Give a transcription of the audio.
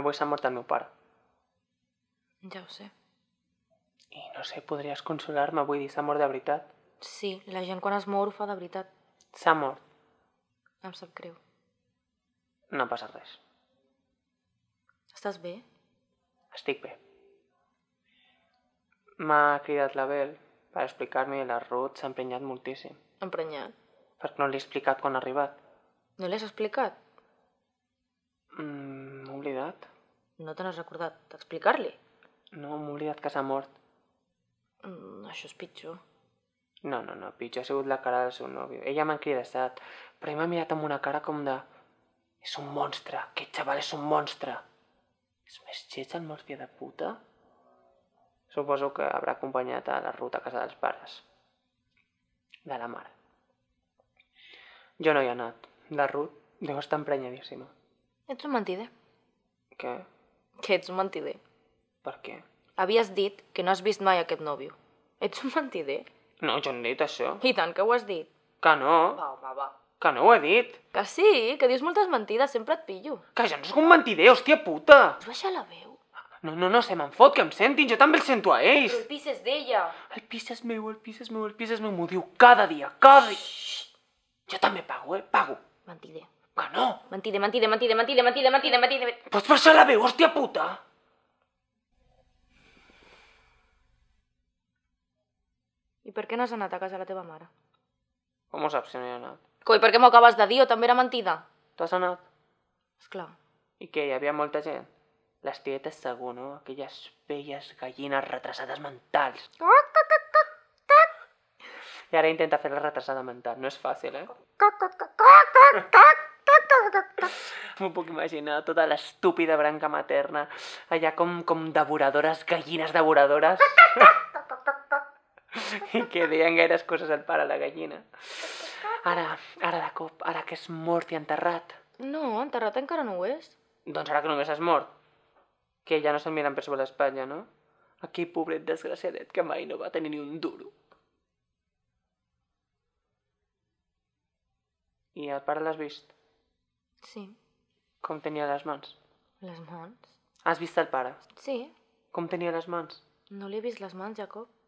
Avui s'ha mort el meu pare. Ja ho sé. I no sé, podries consolar-me, vull dir, s'ha mort de veritat. Sí, la gent quan es mor ho fa de veritat. S'ha mort. Em sap greu. No passa res. Estàs bé? Estic bé. M'ha cridat l'Abel per explicar-me i la Ruth s'ha emprenyat moltíssim. Emprenyat? Perquè no l'he explicat quan ha arribat. No l'has explicat? Mm, oblidat. No te n'has recordat d'explicar-li? No, m'ho oblidat que s'ha mort. Mm, això és pitjor. No, no, no, pitjor ha sigut la cara del seu nòvio. Ella m'ha encridassat, però ell m'ha mirat amb una cara com de... És un monstre, aquest xaval és un monstre. És més xeix el mòrfia de puta? Suposo que haurà acompanyat a la ruta a casa dels pares. De la mare. Jo no hi he anat. La Ruth deu estar emprenyadíssima. Ets un mentider. Què? Que ets un mentider. Per què? Havies dit que no has vist mai aquest nòvio. Ets un mentider? No, jo no he dit això. I tant que ho has dit. Que no. Va, home, va. Que no ho he dit. Que sí, que dius moltes mentides, sempre et pillo. Que ja no sóc un mentider, hòstia puta. Pots baixar la veu? No, no, no, se me'n fot, que em sentin, jo també el sento a ells. Però el pis és d'ella. El pis és meu, el pis és meu, el pis és meu, m'ho diu cada dia, cada dia. Jo també pago, eh, pago. Mentider. ¡Que no? Mentida, mentida, mentida, mentida, mentida, mentida, mentida... Pots pues passar la veu, hostia puta? ¿Y por qué no has anat a casa la teva mare? ¿Cómo ho saps si no he anat? Coi, per què m'ho acabes de dir o també era mentida? Tu has anat? es I y hi había molta gent? Les tietes segur, no? Aquelles bellas gallinas retrasades mentals. y coc, intenta hacer la retrasada mental, no es fácil, eh? M'ho puc imaginar, tota l'estúpida branca materna, allà com, com devoradores, gallines devoradores. I que deien gaires coses al pare la gallina. Ara, ara de cop, ara que és mort i enterrat. No, enterrat encara no ho és. Doncs ara que només és mort. Que ja no se'n miren per sobre l'espatlla, no? Aquell pobret desgraciadet que mai no va tenir ni un duro. I el pare l'has vist? Sí. Com tenia les mans? Les mans? Has vist el pare? Sí. Com tenia les mans? No li he vist les mans, Jacob.